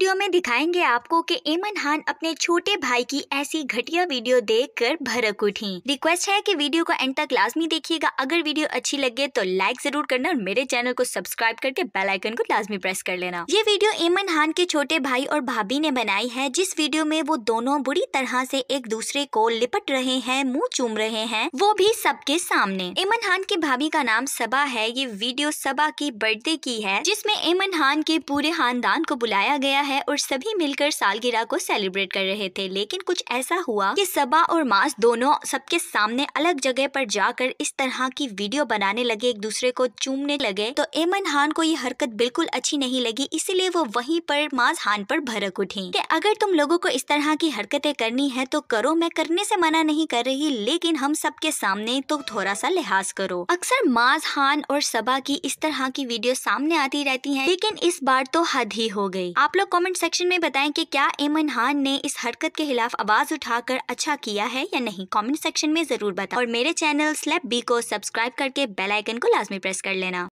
video में दिखाएंगे आपको कि एमन खान अपने छोटे भाई की ऐसी घटिया वीडियो देख कर भरक उठी रिक्वेस्ट है की वीडियो को एंड तक लाजमी देखिएगा अगर वीडियो अच्छी लगे तो लाइक जरूर करना और मेरे चैनल को सब्सक्राइब करके बेलाइकन को लाजमी प्रेस कर लेना ये वीडियो एमन खान के छोटे भाई और भाभी ने बनाई है जिस वीडियो में वो दोनों बुरी तरह से एक दूसरे को लिपट रहे हैं मुंह चूम रहे हैं वो भी सबके सामने एमन खान की भाभी का नाम सबा है ये वीडियो सबा की बर्थडे की है जिसमें ऐमन खान के पूरे खानदान को बुलाया गया है और सभी मिलकर सालगिरह को सेलिब्रेट कर रहे थे लेकिन कुछ ऐसा हुआ कि सबा और मास दोनों सबके सामने अलग जगह पर जाकर इस तरह की वीडियो बनाने लगे एक दूसरे को चूमने लगे तो एमन हान को ये हरकत बिल्कुल अच्छी नहीं लगी इसीलिए वो वही पर मास हान पर भरक उठी की अगर तुम लोगो को इस तरह की हरकते करनी है तो करो मैं करने ऐसी मना नहीं कर रही लेकिन हम सबके सामने तो थोड़ा सा लिहाज करो अक्सर माज हान और सबा की इस तरह की वीडियो सामने आती रहती है लेकिन इस बार तो हद ही हो गई आप लोग कमेंट सेक्शन में बताएं कि क्या एमन खान ने इस हरकत के खिलाफ आवाज उठाकर अच्छा किया है या नहीं कमेंट सेक्शन में जरूर बताएं और मेरे चैनल स्लैप बी को सब्सक्राइब करके बेल आइकन को लाजमी प्रेस कर लेना